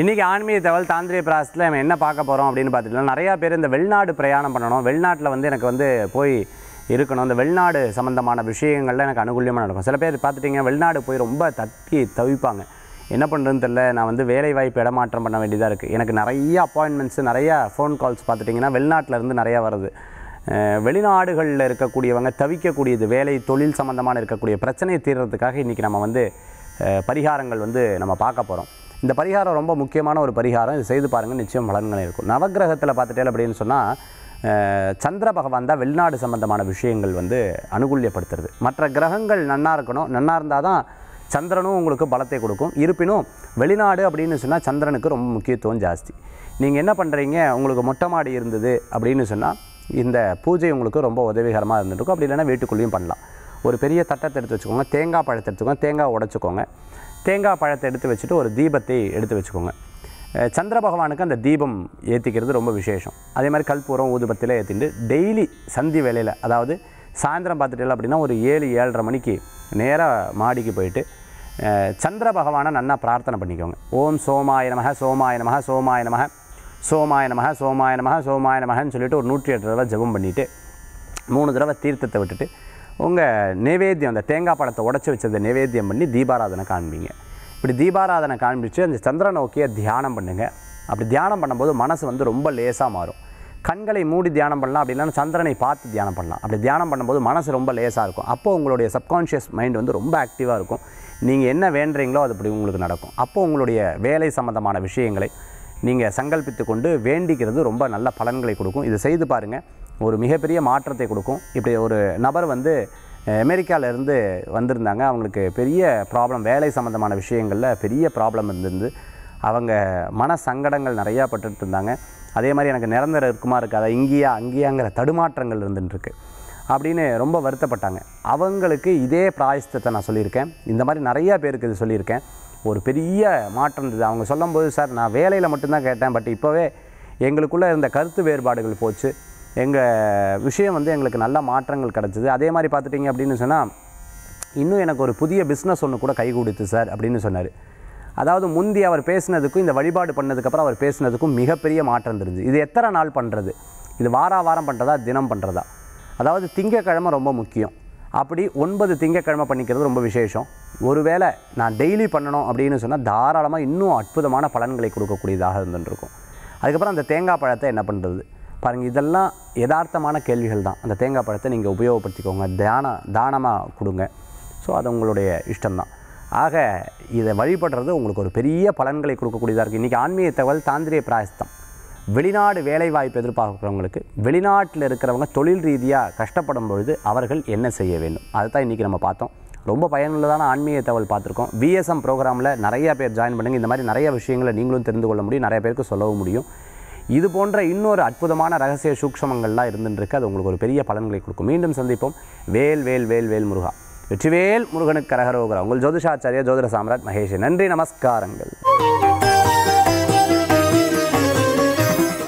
இன்றைக்கி ஆன்மீக தகவல் தாந்திரிய பிராசத்தில் நம்ம என்ன பார்க்க போகிறோம் அப்படின்னு பார்த்துக்கலாம் நிறையா பேர் இந்த வெளிநாடு பிரயாணம் பண்ணணும் வெளிநாட்டில் வந்து எனக்கு வந்து போய் இருக்கணும் இந்த வெளிநாடு சம்மந்தமான விஷயங்கள்லாம் எனக்கு அனுகூலியமாக நடக்கும் சில பேர் பார்த்துட்டிங்க வெளிநாடு போய் ரொம்ப தட்டி தவிப்பாங்க என்ன பண்ணுறதுன்னு தெரில நான் வந்து வேலை வாய்ப்பு இடமாற்றம் பண்ண வேண்டியதாக இருக்குது எனக்கு நிறைய அப்பாயின்மெண்ட்ஸு நிறையா ஃபோன் கால்ஸ் பார்த்துட்டிங்கன்னா வெளிநாட்டிலேருந்து நிறையா வருது வெளிநாடுகளில் இருக்கக்கூடியவங்க தவிக்கக்கூடியது வேலை தொழில் சம்மந்தமான இருக்கக்கூடிய பிரச்சனையை தீர்றதுக்காக இன்றைக்கி நம்ம வந்து பரிகாரங்கள் வந்து நம்ம பார்க்க போகிறோம் இந்த பரிகாரம் ரொம்ப முக்கியமான ஒரு பரிகாரம் இது செய்து பாருங்கள் நிச்சயம் பலன்களை இருக்கும் நவகிரகத்தில் பார்த்துட்டே அப்படின்னு சொன்னால் சந்திர பகவான் தான் வெளிநாடு சம்மந்தமான விஷயங்கள் வந்து அனுகூல்யப்படுத்துறது மற்ற கிரகங்கள் நன்னாக இருக்கணும் நன்னாக இருந்தால் தான் சந்திரனும் உங்களுக்கு பலத்தை கொடுக்கும் இருப்பினும் வெளிநாடு அப்படின்னு சொன்னால் சந்திரனுக்கு ரொம்ப முக்கியத்துவம் ஜாஸ்தி நீங்கள் என்ன பண்ணுறீங்க உங்களுக்கு மொட்டை மாடி இருந்தது அப்படின்னு சொன்னால் இந்த பூஜை உங்களுக்கு ரொம்ப உதவிகரமாக இருந்துருக்கும் அப்படி இல்லைன்னா வீட்டுக்குள்ளேயும் பண்ணலாம் ஒரு பெரிய தட்டத்தை எடுத்து வச்சுக்கோங்க தேங்காய் பழத்தை எடுத்துக்கோங்க தேங்காய் உடச்சிக்கோங்க தேங்காய் பழத்தை எடுத்து வச்சுட்டு ஒரு தீபத்தை எடுத்து வச்சுக்கோங்க சந்திர பகவானுக்கு அந்த தீபம் ஏற்றிக்கிறது ரொம்ப விசேஷம் அதே மாதிரி கல்பூரம் ஊதுபத்தியில் ஏற்றிட்டு டெய்லி சந்தி வேலையில் அதாவது சாயந்தரம் பார்த்துட்டு அப்படின்னா ஒரு ஏழு ஏழரை மணிக்கு நேராக மாடிக்கு போயிட்டு சந்திர பகவானை நல்லா பிரார்த்தனை பண்ணிக்கோங்க ஓம் சோமாய நமக சோமாய நமக சோமாய நமக சோமாய நமக சோமாய நமக சோமாய நமகன்னு சொல்லிட்டு ஒரு நூற்றி எட்டு தடவை ஜபம் பண்ணிவிட்டு மூணு தடவை தீர்த்தத்தை விட்டுட்டு உங்கள் நைவேத்தியம் அந்த தேங்காய் பழத்தை உடச்சி வச்சதை நைவேத்தியம் பண்ணி தீபாராதனை காண்பீங்க இப்படி தீபாராதனை காண்பிச்சு அந்த சந்திர நோக்கியை தியானம் பண்ணுங்கள் அப்படி தியானம் பண்ணும்போது மனசு வந்து ரொம்ப லேசாக மாறும் கண்களை மூடி தியானம் பண்ணலாம் அப்படின்னா சந்திரனை பார்த்து தியானம் பண்ணலாம் அப்படி தியானம் பண்ணும்போது மனசு ரொம்ப லேசாக இருக்கும் அப்போது உங்களுடைய சப்கான்ஷியஸ் மைண்ட் வந்து ரொம்ப ஆக்டிவாக இருக்கும் நீங்கள் என்ன வேண்டுறீங்களோ அது அப்படி உங்களுக்கு நடக்கும் அப்போது உங்களுடைய வேலை சம்மந்தமான விஷயங்களை நீங்கள் சங்கல்பித்து கொண்டு வேண்டிக்கிறது ரொம்ப நல்ல பலன்களை கொடுக்கும் இது செய்து பாருங்கள் ஒரு மிகப்பெரிய மாற்றத்தை கொடுக்கும் இப்படி ஒரு நபர் வந்து அமெரிக்காவிலேருந்து வந்திருந்தாங்க அவங்களுக்கு பெரிய ப்ராப்ளம் வேலை சம்மந்தமான விஷயங்களில் பெரிய ப்ராப்ளம் இருந்திருந்து அவங்க மன சங்கடங்கள் நிறையா பட்டுட்டு இருந்தாங்க அதே மாதிரி எனக்கு நிரந்தர இருக்குமா இருக்காதா இங்கேயா அங்கேயாங்கிற தடுமாற்றங்கள் இருந்துட்டுருக்கு அப்படின்னு ரொம்ப வருத்தப்பட்டாங்க அவங்களுக்கு இதே பிராயஸ்தத்தை நான் சொல்லியிருக்கேன் இந்த மாதிரி நிறையா பேருக்கு இது சொல்லியிருக்கேன் ஒரு பெரிய மாற்றம் இருந்தது அவங்க சொல்லும்போது சார் நான் வேலையில் மட்டும்தான் கேட்டேன் பட் இப்போவே எங்களுக்குள்ளே இருந்த கருத்து வேறுபாடுகள் போச்சு எங்கள் விஷயம் வந்து எங்களுக்கு நல்ல மாற்றங்கள் கிடச்சிது அதே மாதிரி பார்த்துட்டிங்க அப்படின்னு சொன்னால் இன்னும் எனக்கு ஒரு புதிய பிஸ்னஸ் ஒன்று கூட கை கொடுத்து சார் அப்படின்னு சொன்னார் அதாவது முந்தி அவர் பேசினதுக்கும் இந்த வழிபாடு பண்ணதுக்கப்புறம் அவர் பேசினதுக்கும் மிகப்பெரிய மாற்றம் தெரிஞ்சு இது எத்தனை நாள் பண்ணுறது இது வார வாரம் பண்ணுறதா தினம் பண்ணுறதா அதாவது திங்கக்கிழமை ரொம்ப முக்கியம் அப்படி ஒன்பது திங்கக்கிழமை பண்ணிக்கிறது ரொம்ப விசேஷம் ஒருவேளை நான் டெய்லி பண்ணணும் அப்படின்னு சொன்னால் தாராளமாக இன்னும் அற்புதமான பலன்களை கொடுக்கக்கூடியதாக இருந்துருக்கும் அதுக்கப்புறம் அந்த தேங்காய் பழத்தை என்ன பண்ணுறது பாருங்கள் இதெல்லாம் யதார்த்தமான கேள்விகள் தான் அந்த தேங்காய் பழத்தை நீங்கள் உபயோகப்படுத்திக்கோங்க தியான தானமாக கொடுங்க ஸோ அது உங்களுடைய இஷ்டம்தான் ஆக இதை வழிபடுறது உங்களுக்கு ஒரு பெரிய பலன்களை கொடுக்கக்கூடியதாக இருக்குது இன்றைக்கி ஆன்மீக தகவல் தாந்திரிய பிராயஸ்தம் வெளிநாடு வேலைவாய்ப்பு எதிர்பார்க்குறவங்களுக்கு வெளிநாட்டில் இருக்கிறவங்க தொழில் ரீதியாக கஷ்டப்படும் பொழுது அவர்கள் என்ன செய்ய வேண்டும் தான் இன்றைக்கி நம்ம பார்த்தோம் ரொம்ப பயனுள்ளதான ஆன்மீக தகவல் பார்த்துருக்கோம் விஎஸ்எம் ப்ரோக்ராமில் நிறையா பேர் ஜாயின் பண்ணுங்கள் இந்த மாதிரி நிறைய விஷயங்களை நீங்களும் தெரிந்து கொள்ள முடியும் நிறைய பேருக்கு சொல்லவும் முடியும் இது போன்ற இன்னொரு அற்புதமான ரகசிய சூக்ஷமங்கள்லாம் இருந்துருக்கு அது உங்களுக்கு ஒரு பெரிய பலன்களை கொடுக்கும் மீண்டும் சந்திப்போம் வேல் வேல் வேல் வேல் முருகா வெற்றிவேல் முருகனுக்கு கரகரோகரா உங்கள் ஜோதிஷாச்சாரிய ஜோதிட சாம்ராட் மகேஷ் நன்றி நமஸ்காரங்கள்